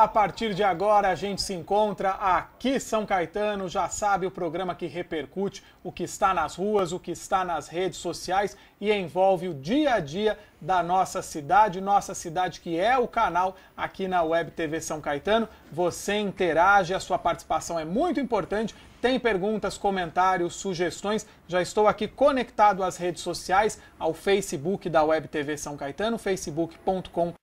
A partir de agora a gente se encontra aqui São Caetano, já sabe o programa que repercute o que está nas ruas, o que está nas redes sociais e envolve o dia a dia da nossa cidade, nossa cidade que é o canal aqui na Web TV São Caetano. Você interage, a sua participação é muito importante. Tem perguntas, comentários, sugestões? Já estou aqui conectado às redes sociais, ao Facebook da Web TV São Caetano, facebook.com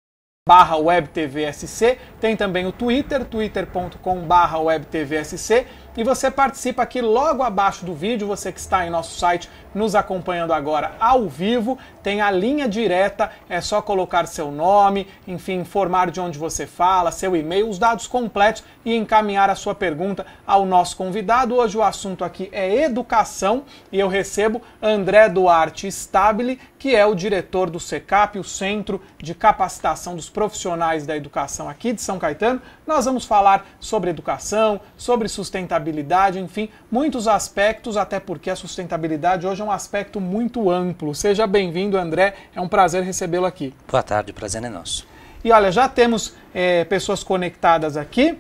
barra webtvsc, tem também o Twitter, twitter.com barra webtvsc e você participa aqui logo abaixo do vídeo, você que está em nosso site nos acompanhando agora ao vivo, tem a linha direta, é só colocar seu nome, enfim, informar de onde você fala, seu e-mail, os dados completos e encaminhar a sua pergunta ao nosso convidado. Hoje o assunto aqui é educação e eu recebo André Duarte Stabile, que é o diretor do SECAP, o Centro de Capacitação dos Profissionais da Educação aqui de São Caetano. Nós vamos falar sobre educação, sobre sustentabilidade sustentabilidade, enfim, muitos aspectos, até porque a sustentabilidade hoje é um aspecto muito amplo. Seja bem-vindo, André, é um prazer recebê-lo aqui. Boa tarde, o prazer é nosso. E olha, já temos é, pessoas conectadas aqui.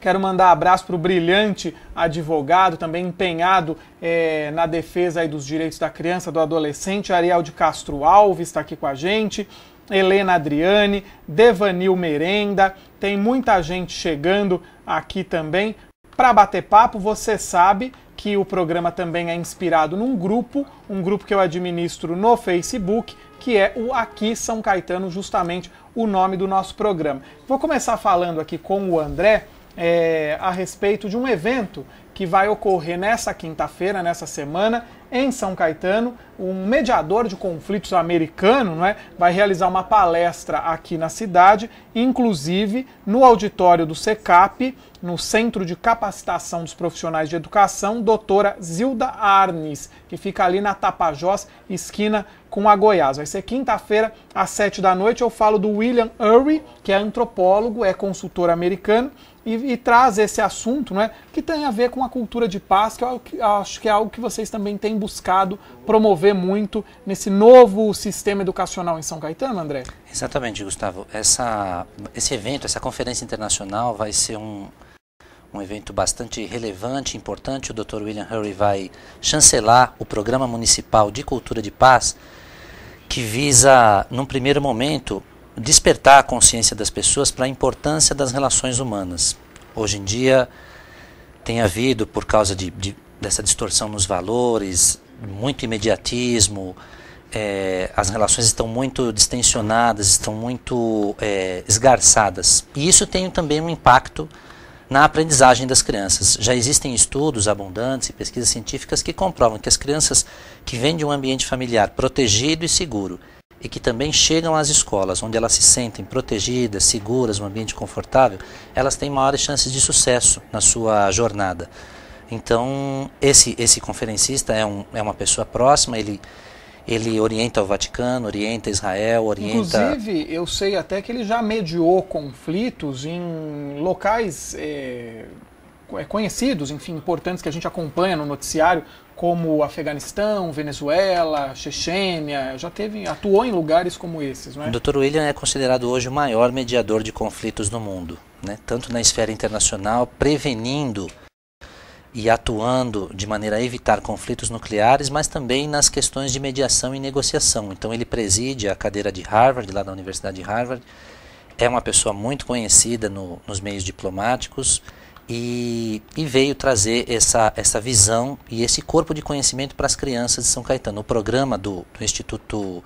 Quero mandar abraço para o brilhante advogado, também empenhado é, na defesa dos direitos da criança, do adolescente, Ariel de Castro Alves está aqui com a gente, Helena Adriane, Devanil Merenda, tem muita gente chegando aqui também. Para bater papo, você sabe que o programa também é inspirado num grupo, um grupo que eu administro no Facebook, que é o Aqui São Caetano, justamente o nome do nosso programa. Vou começar falando aqui com o André é, a respeito de um evento que vai ocorrer nessa quinta-feira, nessa semana, em São Caetano. Um mediador de conflitos americano não é, vai realizar uma palestra aqui na cidade, inclusive no auditório do SECAP, no Centro de Capacitação dos Profissionais de Educação, doutora Zilda Arnes, que fica ali na Tapajós, esquina com a Goiás. Vai ser quinta-feira, às sete da noite. Eu falo do William Urry, que é antropólogo, é consultor americano e, e, traz esse assunto, né, que tem a ver com a cultura de paz, que eu acho que é algo que vocês também têm buscado promover muito nesse novo sistema educacional em São Caetano, André? Exatamente, Gustavo. Essa, esse evento, essa conferência internacional vai ser um, um evento bastante relevante, importante. O Dr. William Hurry vai chancelar o Programa Municipal de Cultura de Paz, que visa, num primeiro momento, despertar a consciência das pessoas para a importância das relações humanas. Hoje em dia tem havido, por causa de, de dessa distorção nos valores, muito imediatismo, é, as relações estão muito distensionadas, estão muito é, esgarçadas. E isso tem também um impacto na aprendizagem das crianças. Já existem estudos abundantes e pesquisas científicas que comprovam que as crianças que vêm de um ambiente familiar protegido e seguro e que também chegam às escolas, onde elas se sentem protegidas, seguras, um ambiente confortável, elas têm maiores chances de sucesso na sua jornada. Então, esse, esse conferencista é, um, é uma pessoa próxima, ele, ele orienta o Vaticano, orienta Israel, orienta. Inclusive, eu sei até que ele já mediou conflitos em locais. É conhecidos, enfim, importantes que a gente acompanha no noticiário, como Afeganistão, Venezuela, Chechênia, já teve, atuou em lugares como esses, não é? O Dr. William é considerado hoje o maior mediador de conflitos no mundo, né? tanto na esfera internacional, prevenindo e atuando de maneira a evitar conflitos nucleares, mas também nas questões de mediação e negociação. Então ele preside a cadeira de Harvard, lá da Universidade de Harvard, é uma pessoa muito conhecida no, nos meios diplomáticos, e, e, veio trazer essa, essa visão e esse corpo de conhecimento para as crianças de São Caetano. O programa do, do, Instituto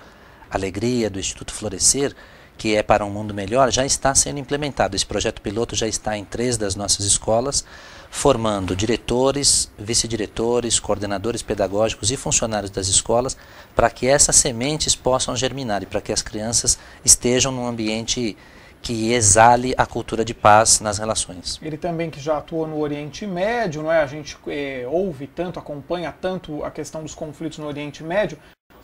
Alegria, do Instituto Florescer, que é para um mundo melhor, já está sendo implementado. Esse projeto piloto já está em três das nossas escolas, formando diretores, vice-diretores, coordenadores pedagógicos e funcionários das escolas, para que essas sementes possam germinar e para que as crianças estejam num ambiente que exale a cultura de paz nas relações. Ele também que já atuou no Oriente Médio, não é? A gente é, ouve tanto, acompanha tanto a questão dos conflitos no Oriente Médio.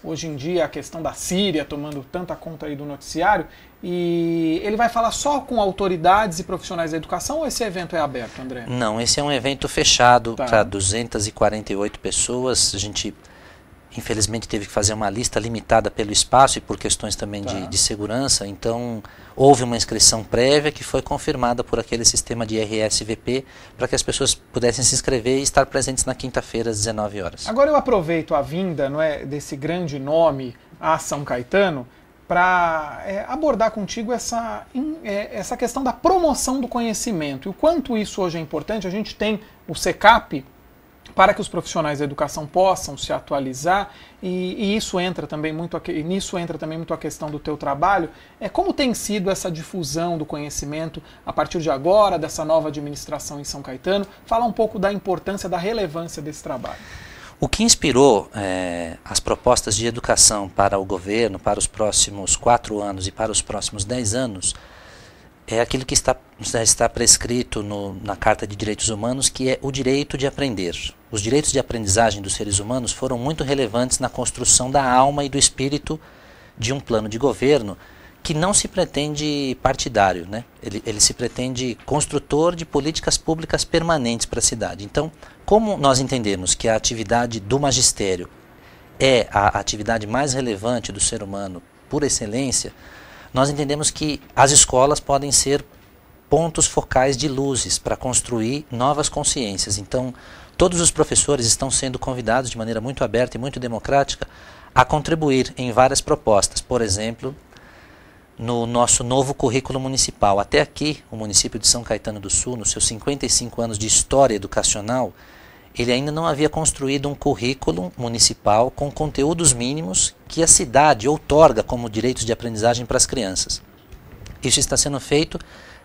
Hoje em dia a questão da Síria tomando tanta conta aí do noticiário. E ele vai falar só com autoridades e profissionais da educação ou esse evento é aberto, André? Não, esse é um evento fechado tá. para 248 pessoas. A gente infelizmente teve que fazer uma lista limitada pelo espaço e por questões também tá. de, de, segurança. Então, houve uma inscrição prévia que foi confirmada por aquele sistema de RSVP para que as pessoas pudessem se inscrever e estar presentes na quinta-feira às 19 horas. Agora eu aproveito a vinda não é, desse grande nome a São Caetano para é, abordar contigo essa, in, é, essa questão da promoção do conhecimento e o quanto isso hoje é importante. A gente tem o SECAP, para que os profissionais da educação possam se atualizar e, e isso entra também muito nisso entra também muito a questão do teu trabalho é como tem sido essa difusão do conhecimento a partir de agora dessa nova administração em São Caetano fala um pouco da importância da relevância desse trabalho o que inspirou é, as propostas de educação para o governo para os próximos quatro anos e para os próximos dez anos é aquilo que está, está prescrito no, na Carta de Direitos Humanos, que é o direito de aprender. Os direitos de aprendizagem dos seres humanos foram muito relevantes na construção da alma e do espírito de um plano de governo que não se pretende partidário, né? ele, ele se pretende construtor de políticas públicas permanentes para a cidade. Então, como nós entendemos que a atividade do magistério é a atividade mais relevante do ser humano por excelência, nós entendemos que as escolas podem ser pontos focais de luzes para construir novas consciências. Então, Todos os professores estão sendo convidados de maneira muito aberta e muito democrática a contribuir em várias propostas, por exemplo, no nosso novo currículo municipal. Até aqui, o município de São Caetano do Sul, nos seus 55 anos de história educacional, ele ainda não havia construído um currículo municipal com conteúdos mínimos que a cidade outorga como direitos de aprendizagem para as crianças. Isso está sendo feito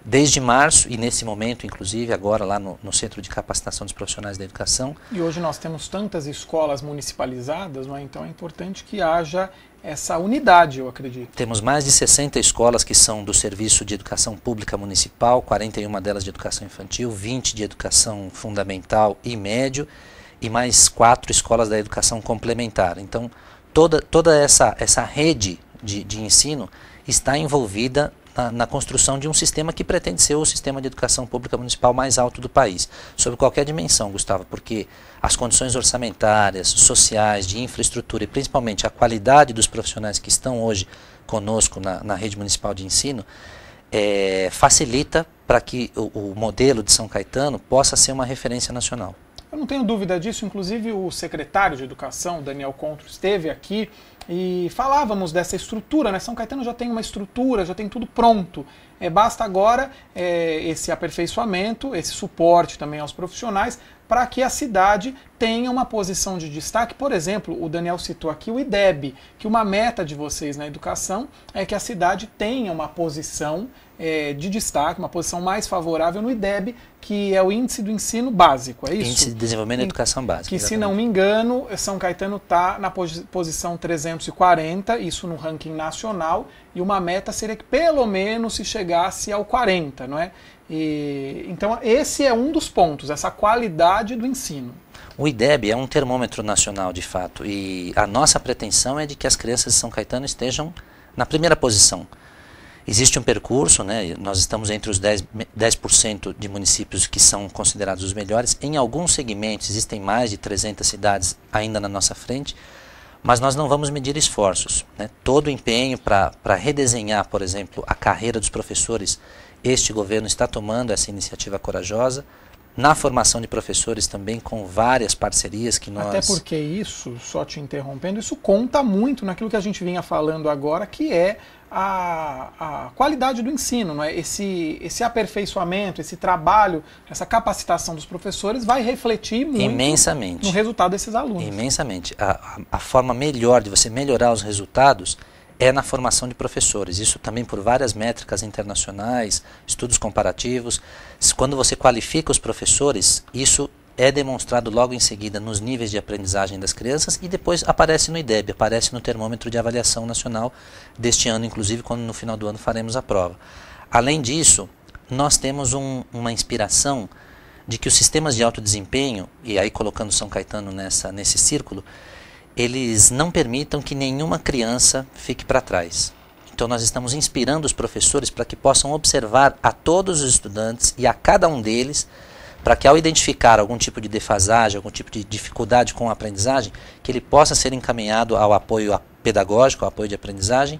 desde março e nesse momento, inclusive, agora lá no, no, Centro de Capacitação dos Profissionais da Educação. E hoje nós temos tantas escolas municipalizadas, é? então é importante que haja essa unidade, eu acredito. Temos mais de 60 escolas que são do Serviço de Educação Pública Municipal, 41 delas de educação infantil, 20 de educação fundamental e médio, e mais quatro escolas da educação complementar. Então, toda, toda essa, essa rede de, de ensino está envolvida na, na, construção de um sistema que pretende ser o sistema de educação pública municipal mais alto do país, sobre qualquer dimensão, Gustavo, porque as condições orçamentárias, sociais, de infraestrutura e principalmente a qualidade dos profissionais que estão hoje conosco na, na rede municipal de ensino, é, facilita para que o, o modelo de São Caetano possa ser uma referência nacional. Eu não tenho dúvida disso, inclusive o secretário de Educação, Daniel Contro, esteve aqui e falávamos dessa estrutura, né? São Caetano já tem uma estrutura, já tem tudo pronto. É, basta agora é, esse aperfeiçoamento, esse suporte também aos profissionais para que a cidade tenha uma posição de destaque. Por exemplo, o Daniel citou aqui o IDEB, que uma meta de vocês na educação é que a cidade tenha uma posição é, de destaque, uma posição mais favorável no IDEB, que é o Índice do Ensino Básico, é isso? Índice de Desenvolvimento da Educação Básica. Que, exatamente. se não me engano, São Caetano está na posição 340, isso no ranking nacional, e uma meta seria que pelo menos se chegasse ao 40, não é? E, então, esse é um dos pontos, essa qualidade do ensino. O IDEB é um termômetro nacional, de fato, e a nossa pretensão é de que as crianças de São Caetano estejam na primeira posição. Existe um percurso, né, nós estamos entre os 10%, 10 de municípios que são considerados os melhores. Em alguns segmentos, existem mais de 300 cidades ainda na nossa frente, mas nós não vamos medir esforços. Né? Todo o empenho para redesenhar, por exemplo, a carreira dos professores este governo está tomando essa iniciativa corajosa. Na formação de professores também, com várias parcerias que nós. Até porque isso, só te interrompendo, isso conta muito naquilo que a gente vinha falando agora, que é a, a qualidade do ensino. Não é? esse, esse aperfeiçoamento, esse trabalho, essa capacitação dos professores vai refletir muito Imensamente. no resultado desses alunos. Imensamente. A, a, a forma melhor de você melhorar os resultados é na formação de professores. Isso também por várias métricas internacionais, estudos comparativos. Quando você qualifica os professores, isso é demonstrado logo em seguida nos níveis de aprendizagem das crianças e depois aparece no IDEB, aparece no termômetro de avaliação nacional deste ano, inclusive quando no final do ano faremos a prova. Além disso, nós temos um, uma inspiração de que os sistemas de alto desempenho, e aí colocando São Caetano nessa, nesse círculo, eles não permitam que nenhuma criança fique para trás. Então, nós estamos inspirando os professores para que possam observar a todos os estudantes e a cada um deles, para que ao identificar algum tipo de defasagem, algum tipo de dificuldade com a aprendizagem, que ele possa ser encaminhado ao apoio pedagógico, ao apoio de aprendizagem,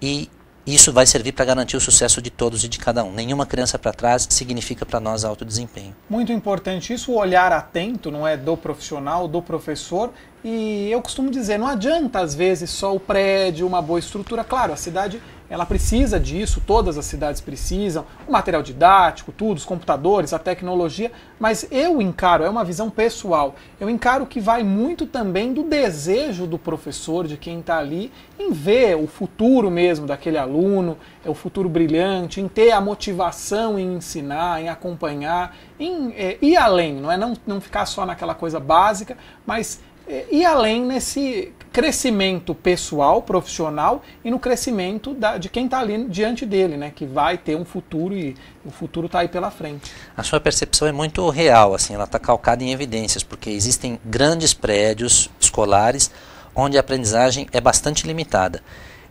e isso vai servir para garantir o sucesso de todos e de cada um. Nenhuma criança para trás significa para nós alto desempenho. Muito importante isso, o olhar atento, não é do profissional, do professor, e eu costumo dizer, não adianta às vezes só o prédio, uma boa estrutura. Claro, a cidade ela precisa disso, todas as cidades precisam, o material didático, tudo, os computadores, a tecnologia, mas eu encaro, é uma visão pessoal, eu encaro que vai muito também do desejo do professor, de quem está ali, em ver o futuro mesmo daquele aluno, é o futuro brilhante, em ter a motivação em ensinar, em acompanhar, em é, ir além, não é não, não ficar só naquela coisa básica, mas é, e além nesse crescimento pessoal, profissional e no crescimento da, de quem está ali diante dele, né? Que vai ter um futuro e o futuro está aí pela frente. A sua percepção é muito real, assim, ela está calcada em evidências, porque existem grandes prédios escolares onde a aprendizagem é bastante limitada.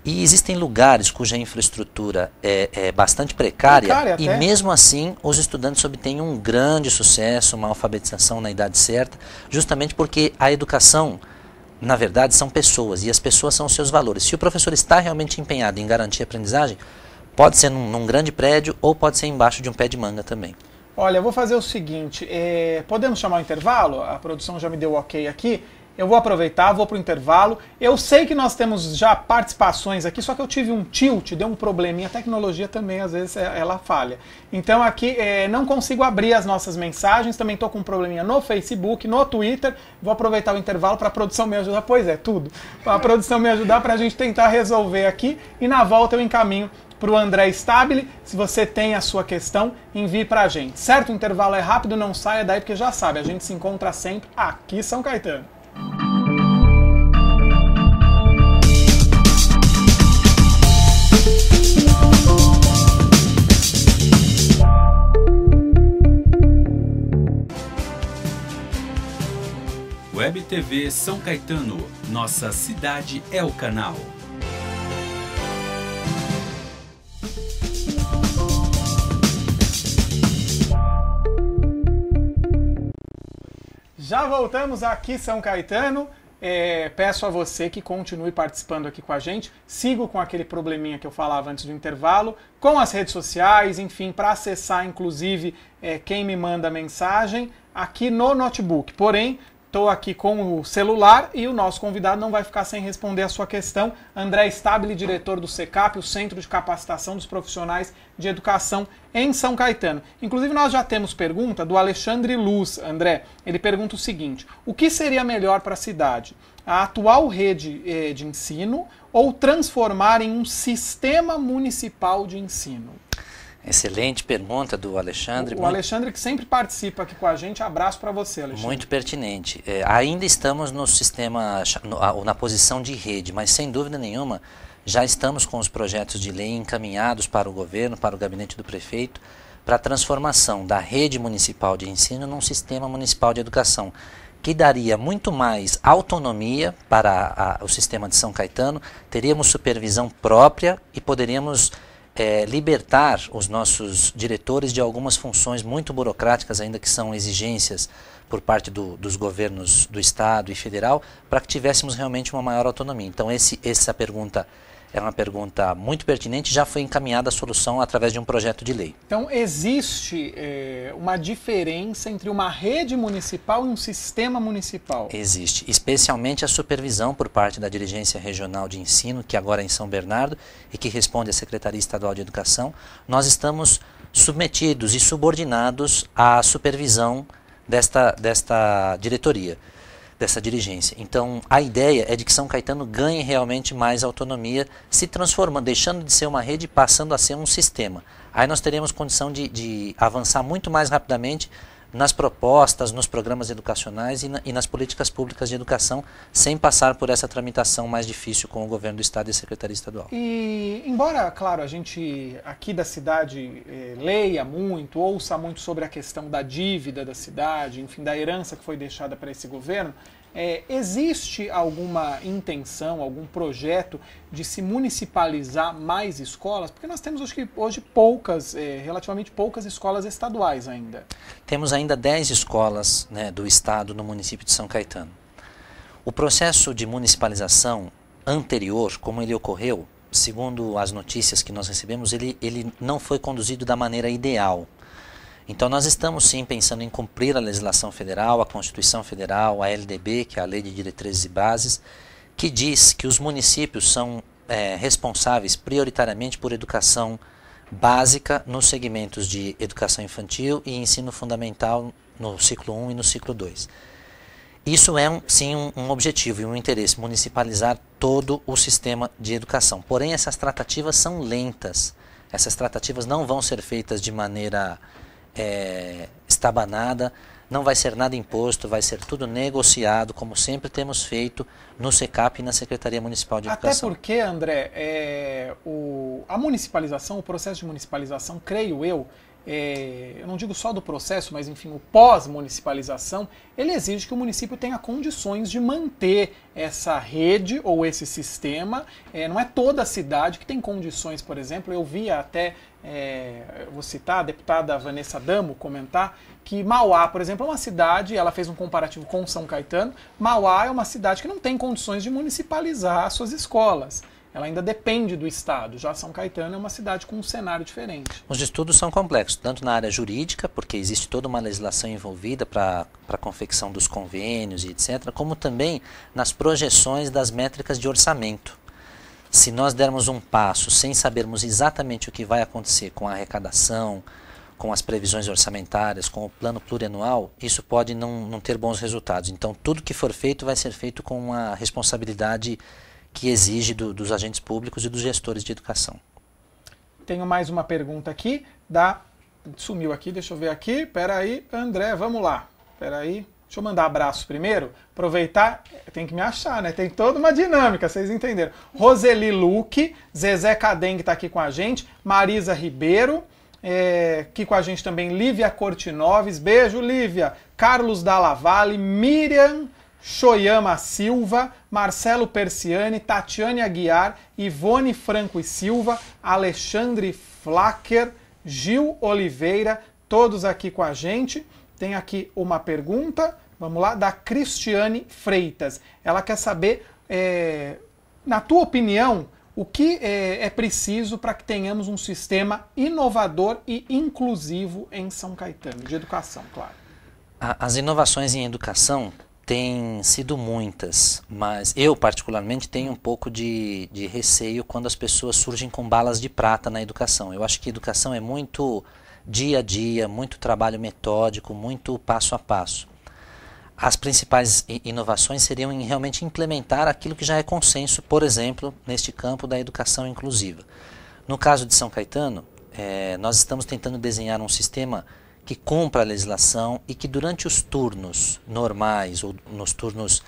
E existem lugares cuja infraestrutura é, é bastante precária, precária e mesmo assim os estudantes obtêm um grande sucesso, uma alfabetização na idade certa, justamente porque a educação, na verdade, são pessoas e as pessoas são os seus valores. Se o professor está realmente empenhado em garantir a aprendizagem, pode ser num, num grande prédio ou pode ser embaixo de um pé de manga também. Olha, eu vou fazer o seguinte, é, podemos chamar o intervalo? A produção já me deu ok aqui eu vou aproveitar, vou para o intervalo. Eu sei que nós temos já participações aqui, só que eu tive um tilt, deu um probleminha. A tecnologia também, às vezes, é, ela falha. Então aqui é, não consigo abrir as nossas mensagens, também estou com um probleminha no Facebook, no Twitter. Vou aproveitar o intervalo para a produção me ajudar. Pois é, tudo. A produção me ajudar para a gente tentar resolver aqui. E na volta eu encaminho para o André Stabile. Se você tem a sua questão, envie para a gente. Certo? O intervalo é rápido, não saia daí, porque já sabe, a gente se encontra sempre aqui em São Caetano. Web TV São Caetano, nossa cidade é o canal. Já voltamos aqui, São Caetano. É, peço a você que continue participando aqui com a gente. Sigo com aquele probleminha que eu falava antes do intervalo, com as redes sociais, enfim, para acessar, inclusive, é, quem me manda mensagem aqui no notebook. Porém, estou aqui com o celular e o nosso convidado não vai ficar sem responder a sua questão. André Stabile, diretor do SECAP, o Centro de Capacitação dos Profissionais de Educação em São Caetano. Inclusive, nós já temos pergunta do Alexandre Luz, André. Ele pergunta o seguinte: o que seria melhor para a cidade? A atual rede eh, de ensino ou transformar em um sistema municipal de ensino? Excelente pergunta do Alexandre. O, Alexandre que sempre participa aqui com a gente, abraço para você, Alexandre. Muito pertinente. É, ainda estamos no sistema, no, na posição de rede, mas sem dúvida nenhuma já estamos com os projetos de lei encaminhados para o governo, para o gabinete do prefeito, para a transformação da rede municipal de ensino num sistema municipal de educação, que daria muito mais autonomia para a, o sistema de São Caetano, teríamos supervisão própria e poderíamos é, libertar os nossos diretores de algumas funções muito burocráticas, ainda que são exigências por parte do, dos governos do Estado e federal, para que tivéssemos realmente uma maior autonomia. Então, esse, essa pergunta é uma pergunta muito pertinente, já foi encaminhada a solução através de um projeto de lei. Então, existe é, uma diferença entre uma rede municipal e um sistema municipal? Existe, especialmente a supervisão por parte da Dirigência Regional de Ensino, que agora é em São Bernardo e que responde à Secretaria Estadual de Educação. Nós estamos submetidos e subordinados à supervisão desta, desta diretoria dessa dirigência. Então, a ideia é de que São Caetano ganhe realmente mais autonomia, se transformando, deixando de ser uma rede e passando a ser um sistema. Aí nós teremos condição de, de avançar muito mais rapidamente nas propostas, nos programas educacionais e, na, e, nas políticas públicas de educação, sem passar por essa tramitação mais difícil com o governo do Estado e a Secretaria Estadual. E, embora, claro, a gente aqui da cidade eh, leia muito, ouça muito sobre a questão da dívida da cidade, enfim, da herança que foi deixada para esse governo, é, existe alguma intenção, algum projeto de se municipalizar mais escolas? Porque nós temos, acho que hoje, poucas, é, relativamente poucas escolas estaduais ainda. Temos ainda 10 escolas né, do estado no município de São Caetano. O processo de municipalização anterior, como ele ocorreu, segundo as notícias que nós recebemos, ele, ele não foi conduzido da maneira ideal. Então, nós estamos sim pensando em cumprir a legislação federal, a Constituição Federal, a LDB, que é a Lei de Diretrizes e Bases, que diz que os municípios são é, responsáveis prioritariamente por educação básica nos segmentos de educação infantil e ensino fundamental no ciclo 1 e no ciclo 2. Isso é um, sim um, um objetivo e um interesse, municipalizar todo o sistema de educação. Porém, essas tratativas são lentas. Essas tratativas não vão ser feitas de maneira é, estabanada, não vai ser nada imposto, vai ser tudo negociado, como sempre temos feito no SECAP e na Secretaria Municipal de Educação. Até porque, André, é, o, a municipalização, o processo de municipalização, creio eu, é, eu não digo só do processo, mas enfim, o pós-municipalização, ele exige que o município tenha condições de manter essa rede ou esse sistema. É, não é toda a cidade que tem condições, por exemplo, eu via até é, vou citar a deputada Vanessa Damo comentar que Mauá, por exemplo, é uma cidade, ela fez um comparativo com São Caetano. Mauá é uma cidade que não tem condições de municipalizar suas escolas. Ela ainda depende do Estado. Já São Caetano é uma cidade com um cenário diferente. Os estudos são complexos, tanto na área jurídica, porque existe toda uma legislação envolvida para a confecção dos convênios e etc., como também nas projeções das métricas de orçamento se nós dermos um passo sem sabermos exatamente o que vai acontecer com a arrecadação, com as previsões orçamentárias, com o plano plurianual, isso pode não, não ter bons resultados. Então, tudo que for feito vai ser feito com uma responsabilidade que exige do, dos agentes públicos e dos gestores de educação. Tenho mais uma pergunta aqui da sumiu aqui, deixa eu ver aqui. Pera aí, André, vamos lá. Pera aí. Deixa eu mandar abraço primeiro. Aproveitar, tem que me achar, né? Tem toda uma dinâmica, vocês entenderam. Roseli Luque, Zezé Cadeng está aqui com a gente, Marisa Ribeiro, é, aqui com a gente também, Lívia Cortinoves, beijo, Lívia. Carlos Dalavalle, Miriam Choyama Silva, Marcelo Persiani, Tatiane Aguiar, Ivone Franco e Silva, Alexandre Flacker, Gil Oliveira, todos aqui com a gente. Tem aqui uma pergunta, vamos lá, da Cristiane Freitas. Ela quer saber, é, na tua opinião, o que é, é preciso para que tenhamos um sistema inovador e inclusivo em São Caetano, de educação, claro? As inovações em educação têm sido muitas, mas eu, particularmente, tenho um pouco de, de receio quando as pessoas surgem com balas de prata na educação. Eu acho que educação é muito dia a dia, muito trabalho metódico, muito passo a passo. As principais inovações seriam em realmente implementar aquilo que já é consenso, por exemplo, neste campo da educação inclusiva. No caso de São Caetano, é, nós estamos tentando desenhar um sistema que cumpra a legislação e que durante os turnos normais ou nos turnos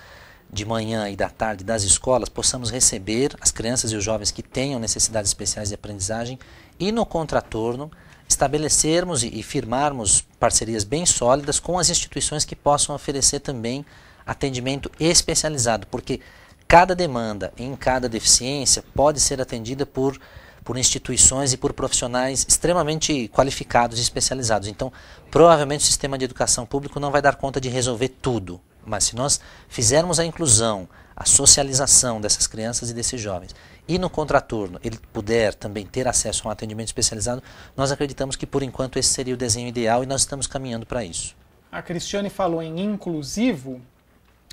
de manhã e da tarde das escolas possamos receber as crianças e os jovens que tenham necessidades especiais de aprendizagem e no contraturno estabelecermos e, firmarmos parcerias bem sólidas com as instituições que possam oferecer também atendimento especializado, porque cada demanda em cada deficiência pode ser atendida por, por instituições e por profissionais extremamente qualificados e especializados. Então, provavelmente o sistema de educação público não vai dar conta de resolver tudo, mas se nós fizermos a inclusão, a socialização dessas crianças e desses jovens e no contraturno ele puder também ter acesso a um atendimento especializado, nós acreditamos que por enquanto esse seria o desenho ideal e nós estamos caminhando para isso. A Cristiane falou em inclusivo.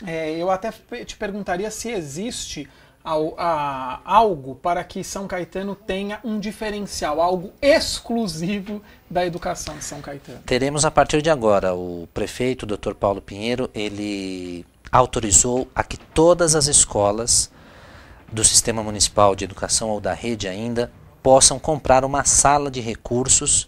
É, eu até te perguntaria se existe ao a, algo para que São Caetano tenha um diferencial, algo exclusivo da educação de São Caetano? Teremos a partir de agora. O prefeito, o Dr. Paulo Pinheiro, ele autorizou a que todas as escolas do Sistema Municipal de Educação ou da rede ainda possam comprar uma sala de recursos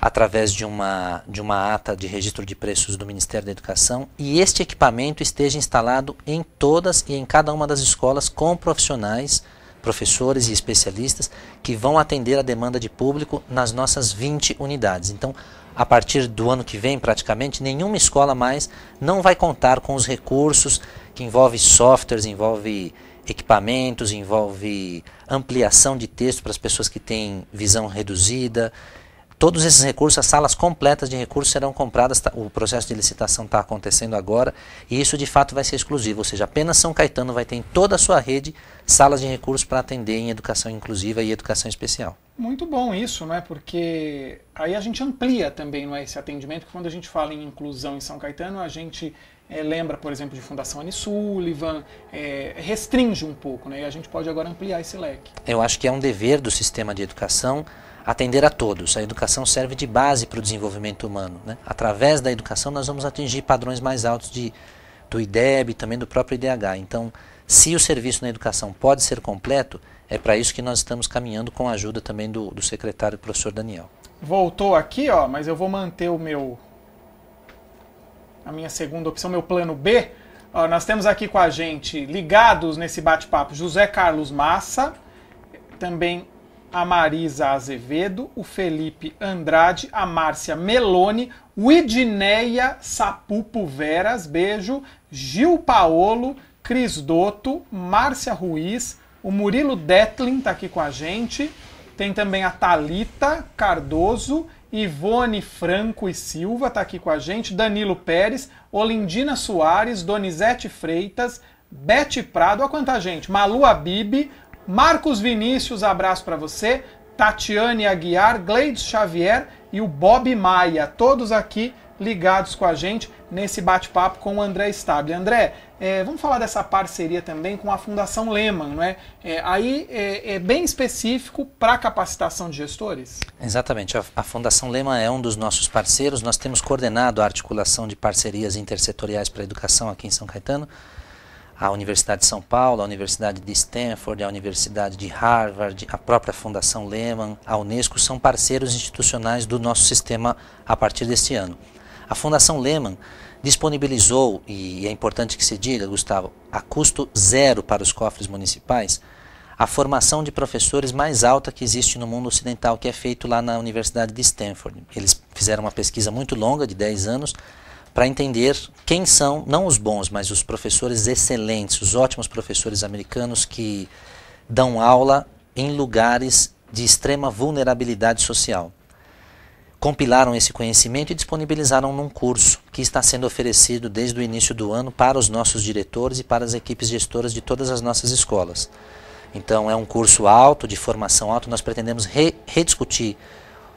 através de uma, de uma ata de registro de preços do Ministério da Educação e este equipamento esteja instalado em todas e em cada uma das escolas com profissionais, professores e especialistas que vão atender a demanda de público nas nossas 20 unidades. Então, a partir do ano que vem, praticamente, nenhuma escola mais não vai contar com os recursos que envolve softwares, envolve equipamentos, envolve ampliação de texto para as pessoas que têm visão reduzida. Todos esses recursos, as salas completas de recursos serão compradas, tá, o processo de licitação está acontecendo agora, e isso de fato vai ser exclusivo, ou seja, apenas São Caetano vai ter em toda a sua rede salas de recursos para atender em educação inclusiva e educação especial. Muito bom isso, não é? Porque aí a gente amplia também não é, esse atendimento, quando a gente fala em inclusão em São Caetano, a gente é, lembra, por exemplo, de Fundação Anne Sullivan, é, restringe um pouco, né? e a gente pode agora ampliar esse leque. Eu acho que é um dever do sistema de educação atender a todos. A educação serve de base para o desenvolvimento humano. Né? Através da educação, nós vamos atingir padrões mais altos de, do IDEB e também do próprio IDH. Então, se o serviço na educação pode ser completo, é para isso que nós estamos caminhando com a ajuda também do, do secretário, professor Daniel. Voltou aqui, ó, mas eu vou manter o meu a minha segunda opção, meu plano B, nós temos aqui com a gente, ligados nesse bate-papo, José Carlos Massa, também a Marisa Azevedo, o Felipe Andrade, a Márcia Meloni, o Idineia Sapupo Veras, beijo, Gil Paolo, Cris Dotto, Márcia Ruiz, o Murilo Detlin está aqui com a gente, tem também a Talita Cardoso Ivone Franco e Silva está aqui com a gente, Danilo Pérez, Olindina Soares, Donizete Freitas, Bete Prado, olha quanta gente, Malu Abibi, Marcos Vinícius, abraço para você, Tatiane Aguiar, Gleides Xavier e o Bob Maia, todos aqui ligados com a gente nesse bate-papo com o André Stable. André, é, vamos falar dessa parceria também com a Fundação Lehman, não é? é aí é, é, bem específico para capacitação de gestores? Exatamente. A, a, Fundação Lehman é um dos nossos parceiros. Nós temos coordenado a articulação de parcerias intersetoriais para a educação aqui em São Caetano. A Universidade de São Paulo, a Universidade de Stanford, a Universidade de Harvard, a própria Fundação Lehman, a Unesco são parceiros institucionais do nosso sistema a partir deste ano. A Fundação Lehman disponibilizou, e é importante que se diga, Gustavo, a custo zero para os cofres municipais, a formação de professores mais alta que existe no mundo ocidental, que é feito lá na Universidade de Stanford. Eles fizeram uma pesquisa muito longa, de 10 anos, para entender quem são, não os bons, mas os professores excelentes, os ótimos professores americanos que dão aula em lugares de extrema vulnerabilidade social compilaram esse conhecimento e disponibilizaram num curso que está sendo oferecido desde o início do ano para os nossos diretores e para as equipes gestoras de todas as nossas escolas. Então, é um curso alto, de formação alta, nós pretendemos re rediscutir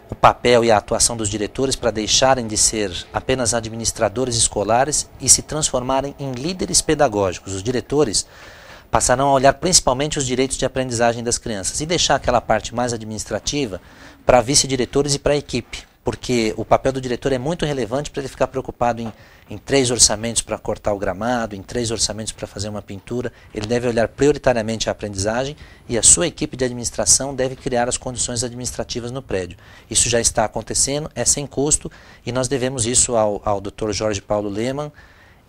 o papel e a atuação dos diretores para deixarem de ser apenas administradores escolares e se transformarem em líderes pedagógicos. Os diretores passarão a olhar principalmente os direitos de aprendizagem das crianças e deixar aquela parte mais administrativa para vice-diretores e para a equipe porque o papel do diretor é muito relevante para ele ficar preocupado em, em três orçamentos para cortar o gramado, em três orçamentos para fazer uma pintura. Ele deve olhar prioritariamente a aprendizagem e a sua equipe de administração deve criar as condições administrativas no prédio. Isso já está acontecendo, é sem custo e nós devemos isso ao, ao Dr. Jorge Paulo Lehmann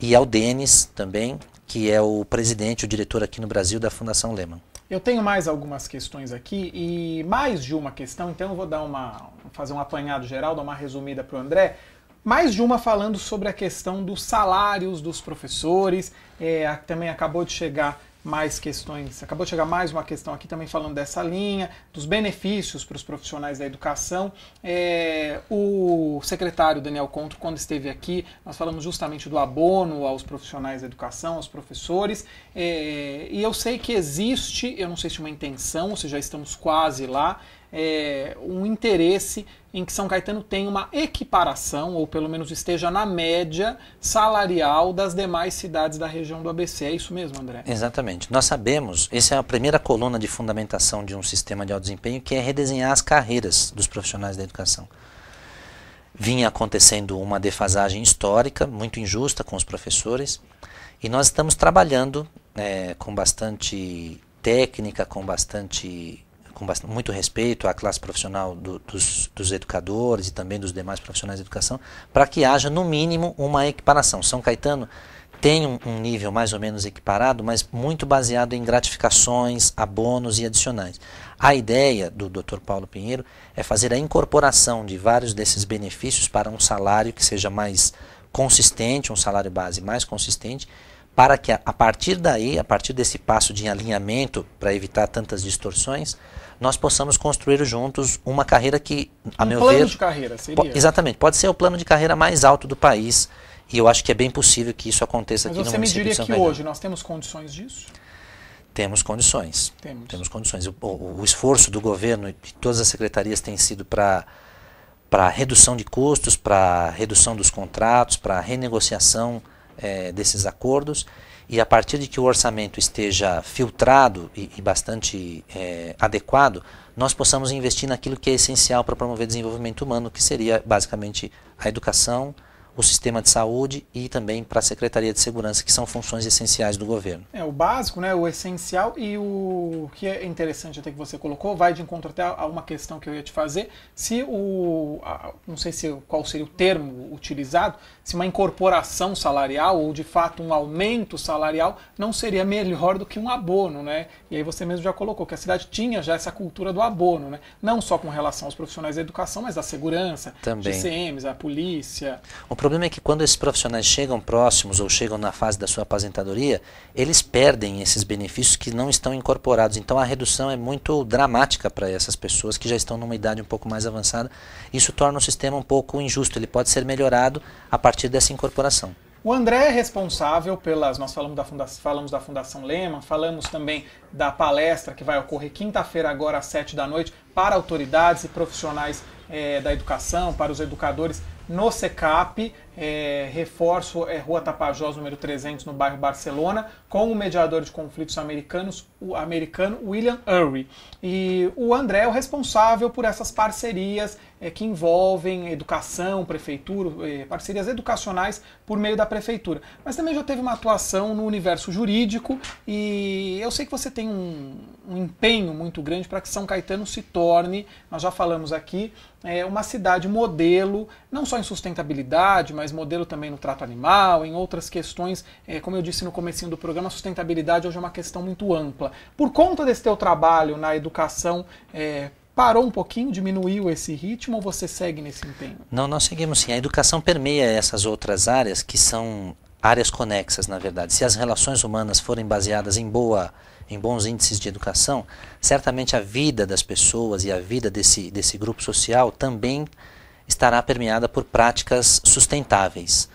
e ao Denis também, que é o presidente, o diretor aqui no Brasil da Fundação Lehmann. Eu tenho mais algumas questões aqui e mais de uma questão, então eu vou dar uma fazer um apanhado geral, dar uma resumida para o André. Mais de uma falando sobre a questão dos salários dos professores. É, também acabou de chegar mais questões. Acabou de chegar mais uma questão aqui também falando dessa linha, dos benefícios para os profissionais da educação. É, o secretário Daniel Contro, quando esteve aqui, nós falamos justamente do abono aos profissionais da educação, aos professores. É, e eu sei que existe, eu não sei se uma intenção, ou se já estamos quase lá, é, um interesse em que São Caetano tenha uma equiparação, ou pelo menos esteja na média salarial das demais cidades da região do ABC. É isso mesmo, André? Exatamente. Nós sabemos, essa é a primeira coluna de fundamentação de um sistema de alto desempenho, que é redesenhar as carreiras dos profissionais da educação. Vinha acontecendo uma defasagem histórica, muito injusta com os professores, e nós estamos trabalhando é, com bastante técnica, com bastante com bastante, muito respeito à classe profissional do, dos, dos, educadores e também dos demais profissionais de educação, para que haja, no mínimo, uma equiparação. São Caetano tem um, um nível mais ou menos equiparado, mas muito baseado em gratificações, abonos e adicionais. A ideia do Dr. Paulo Pinheiro é fazer a incorporação de vários desses benefícios para um salário que seja mais consistente, um salário base mais consistente para que a partir daí, a partir desse passo de alinhamento, para evitar tantas distorções, nós possamos construir juntos uma carreira que, a um meu plano ver, de carreira seria. Po exatamente, pode ser o plano de carreira mais alto do país e eu acho que é bem possível que isso aconteça Mas aqui no município de São Você me diria que Pedro. hoje nós temos condições disso? Temos condições. Temos, temos condições. O, o, o esforço do governo e de todas as secretarias tem sido para para redução de custos, para redução dos contratos, para renegociação é, desses acordos e a partir de que o orçamento esteja filtrado e, e bastante é, adequado, nós possamos investir naquilo que é essencial para promover desenvolvimento humano, que seria basicamente a educação, o sistema de saúde e também para a Secretaria de Segurança, que são funções essenciais do governo. É o básico, né, o essencial e o que é interessante até que você colocou, vai de encontro até a uma questão que eu ia te fazer, se o, não sei se qual seria o termo utilizado, se uma incorporação salarial ou de fato um aumento salarial não seria melhor do que um abono, né? E aí você mesmo já colocou que a cidade tinha já essa cultura do abono, né? Não só com relação aos profissionais da educação, mas da segurança, Também. GCMs, a polícia. O problema é que quando esses profissionais chegam próximos ou chegam na fase da sua aposentadoria, eles perdem esses benefícios que não estão incorporados. Então a redução é muito dramática para essas pessoas que já estão numa idade um pouco mais avançada. Isso torna o sistema um pouco injusto. Ele pode ser melhorado a partir partir dessa incorporação. O André é responsável pelas. Nós falamos da, funda, falamos da Fundação Lema, falamos também da palestra que vai ocorrer quinta-feira, agora às sete da noite, para autoridades e profissionais é, da educação, para os educadores no SECAP, é, reforço é Rua Tapajós, número 300, no bairro Barcelona, com o mediador de conflitos americanos, o americano William Urry. E o André é o responsável por essas parcerias é, que envolvem educação, prefeitura, é, parcerias educacionais por meio da prefeitura. Mas também já teve uma atuação no universo jurídico e eu sei que você tem um, um empenho muito grande para que São Caetano se torne, nós já falamos aqui, é, uma cidade modelo, não só em sustentabilidade, mas modelo também no trato animal, em outras questões, é, como eu disse no comecinho do programa, sustentabilidade hoje é uma questão muito ampla. Por conta desse teu trabalho na educação, é, parou um pouquinho, diminuiu esse ritmo ou você segue nesse empenho? Não, nós seguimos sim. A educação permeia essas outras áreas que são áreas conexas, na verdade. Se as relações humanas forem baseadas em boa em bons índices de educação, certamente a vida das pessoas e a vida desse, desse grupo social também estará permeada por práticas sustentáveis.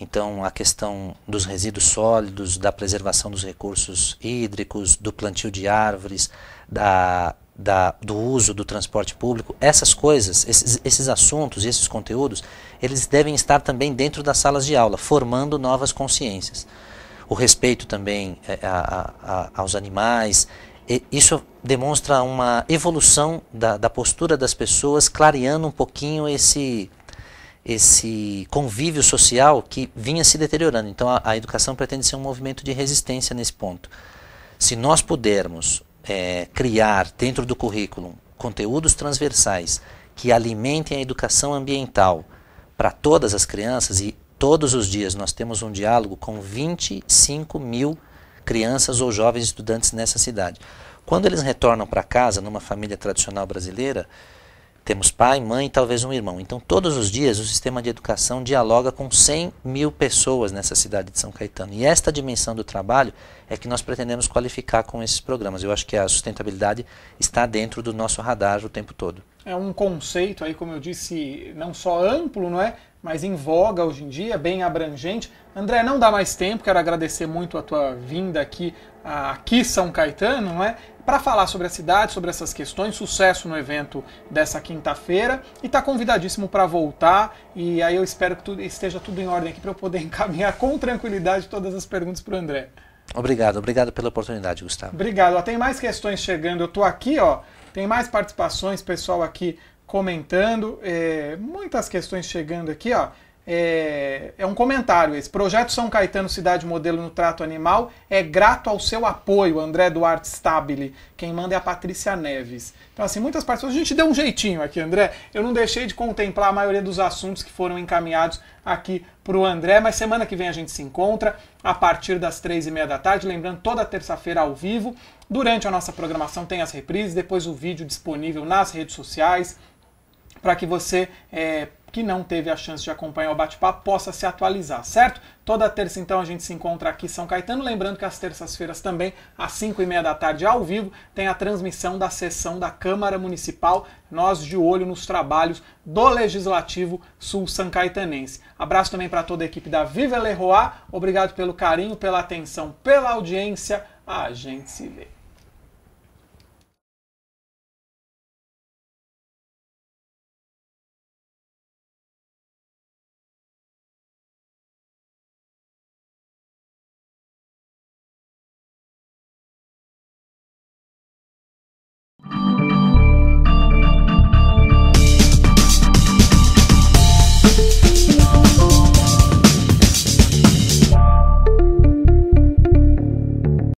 Então, a questão dos resíduos sólidos, da preservação dos recursos hídricos, do plantio de árvores, da, da, do uso do transporte público, essas coisas, esses, esses assuntos e esses conteúdos, eles devem estar também dentro das salas de aula, formando novas consciências. O respeito também eh, a, a, a, aos animais isso demonstra uma evolução da, da postura das pessoas, clareando um pouquinho esse, esse convívio social que vinha se deteriorando. Então a, a, educação pretende ser um movimento de resistência nesse ponto. Se nós pudermos é, criar dentro do currículo conteúdos transversais que alimentem a educação ambiental para todas as crianças, e todos os dias nós temos um diálogo com 25 mil crianças crianças ou jovens estudantes nessa cidade. Quando eles retornam para casa, numa família tradicional brasileira, temos pai, mãe e talvez um irmão. Então, todos os dias, o sistema de educação dialoga com 100 mil pessoas nessa cidade de São Caetano. E esta dimensão do trabalho é que nós pretendemos qualificar com esses programas. Eu acho que a sustentabilidade está dentro do nosso radar o tempo todo é um conceito aí, como eu disse, não só amplo, não é? Mas em voga hoje em dia, bem abrangente. André, não dá mais tempo, quero agradecer muito a tua vinda aqui, aqui São Caetano, não é? Para falar sobre a cidade, sobre essas questões, sucesso no evento dessa quinta-feira e tá convidadíssimo para voltar. E aí eu espero que tudo, esteja tudo em ordem aqui para eu poder encaminhar com tranquilidade todas as perguntas para o André. Obrigado, obrigado pela oportunidade, Gustavo. Obrigado. Ó, tem mais questões chegando. Eu estou aqui, ó. Tem mais participações, pessoal aqui comentando, é, muitas questões chegando aqui, ó. É, é, um comentário esse. Projeto São Caetano Cidade Modelo no Trato Animal é grato ao seu apoio, André Duarte Stabile. Quem manda é a Patrícia Neves. Então, assim, muitas pessoas. A gente deu um jeitinho aqui, André. Eu não deixei de contemplar a maioria dos assuntos que foram encaminhados aqui para o André, mas semana que vem a gente se encontra a partir das três e meia da tarde. Lembrando, toda terça-feira ao vivo. Durante a nossa programação tem as reprises, depois o vídeo disponível nas redes sociais, para que você é, que não teve a chance de acompanhar o bate-papo possa se atualizar, certo? Toda terça, então, a gente se encontra aqui em São Caetano. Lembrando que às terças-feiras também, às 5 e meia da tarde, ao vivo, tem a transmissão da sessão da Câmara Municipal. Nós de olho nos trabalhos do Legislativo sul San Caetanense. Abraço também para toda a equipe da Viva Leroy. Obrigado pelo carinho, pela atenção, pela audiência. A gente se vê.